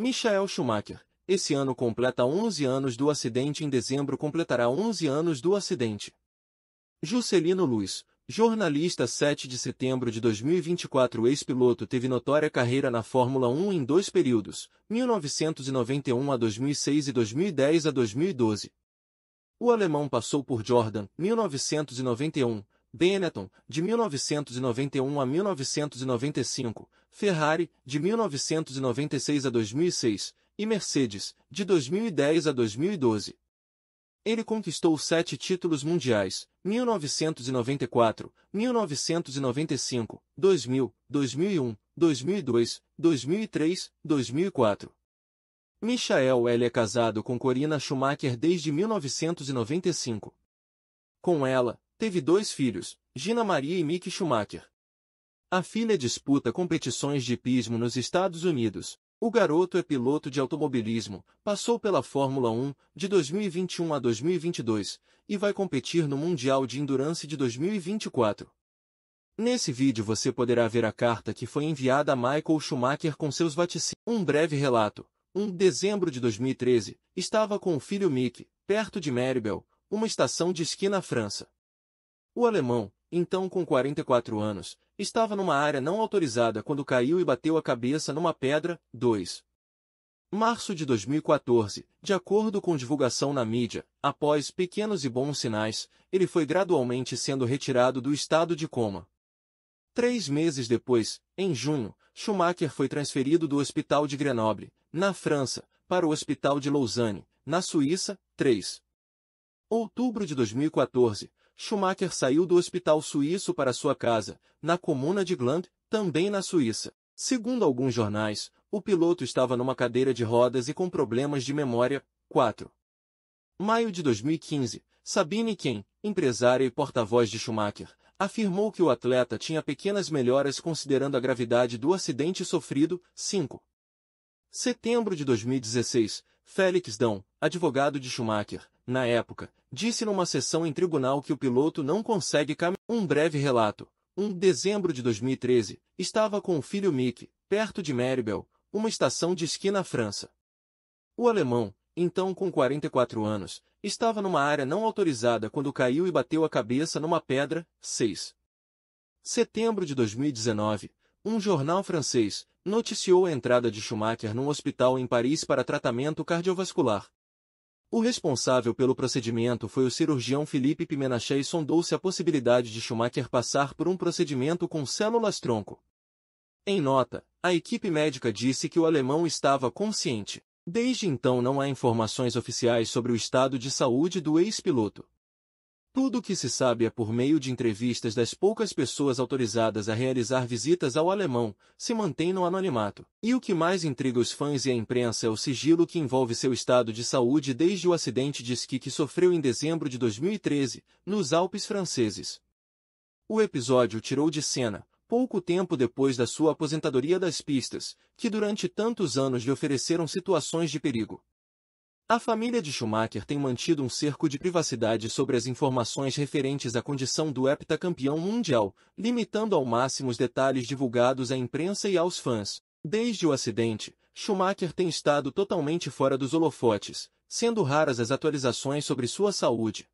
Michael Schumacher, esse ano completa 11 anos do acidente em dezembro completará 11 anos do acidente. Juscelino Luiz, jornalista 7 de setembro de 2024 ex-piloto teve notória carreira na Fórmula 1 em dois períodos, 1991 a 2006 e 2010 a 2012. O alemão passou por Jordan, 1991, Benetton, de 1991 a 1995, Ferrari, de 1996 a 2006, e Mercedes, de 2010 a 2012. Ele conquistou sete títulos mundiais, 1994, 1995, 2000, 2001, 2002, 2003, 2004. Michael L. é casado com Corina Schumacher desde 1995. Com ela, Teve dois filhos, Gina Maria e Mick Schumacher. A filha disputa competições de pismo nos Estados Unidos. O garoto é piloto de automobilismo, passou pela Fórmula 1 de 2021 a 2022 e vai competir no Mundial de Endurance de 2024. Nesse vídeo você poderá ver a carta que foi enviada a Michael Schumacher com seus vaticínios. Um breve relato. 1 um dezembro de 2013, estava com o filho Mick, perto de Meribel, uma estação de esqui na França. O alemão, então com 44 anos, estava numa área não autorizada quando caiu e bateu a cabeça numa pedra. 2. Março de 2014, de acordo com divulgação na mídia, após pequenos e bons sinais, ele foi gradualmente sendo retirado do estado de coma. Três meses depois, em junho, Schumacher foi transferido do Hospital de Grenoble, na França, para o Hospital de Lausanne, na Suíça. 3. Outubro de 2014, Schumacher saiu do hospital suíço para sua casa, na comuna de Gland, também na Suíça. Segundo alguns jornais, o piloto estava numa cadeira de rodas e com problemas de memória. 4. Maio de 2015, Sabine Ken, empresária e porta-voz de Schumacher, afirmou que o atleta tinha pequenas melhoras considerando a gravidade do acidente sofrido. 5. Setembro de 2016, Félix Dão, advogado de Schumacher, na época, disse numa sessão em tribunal que o piloto não consegue caminhar. Um breve relato. 1 um dezembro de 2013, estava com o filho Mick, perto de Meribel, uma estação de esqui na França. O alemão, então com 44 anos, estava numa área não autorizada quando caiu e bateu a cabeça numa pedra. 6. Setembro de 2019, um jornal francês noticiou a entrada de Schumacher num hospital em Paris para tratamento cardiovascular. O responsável pelo procedimento foi o cirurgião Felipe Pimenaché e sondou-se a possibilidade de Schumacher passar por um procedimento com células-tronco. Em nota, a equipe médica disse que o alemão estava consciente. Desde então não há informações oficiais sobre o estado de saúde do ex-piloto. Tudo o que se sabe é por meio de entrevistas das poucas pessoas autorizadas a realizar visitas ao alemão, se mantém no anonimato. E o que mais intriga os fãs e a imprensa é o sigilo que envolve seu estado de saúde desde o acidente de esqui que sofreu em dezembro de 2013, nos Alpes franceses. O episódio tirou de cena, pouco tempo depois da sua aposentadoria das pistas, que durante tantos anos lhe ofereceram situações de perigo. A família de Schumacher tem mantido um cerco de privacidade sobre as informações referentes à condição do heptacampeão mundial, limitando ao máximo os detalhes divulgados à imprensa e aos fãs. Desde o acidente, Schumacher tem estado totalmente fora dos holofotes, sendo raras as atualizações sobre sua saúde.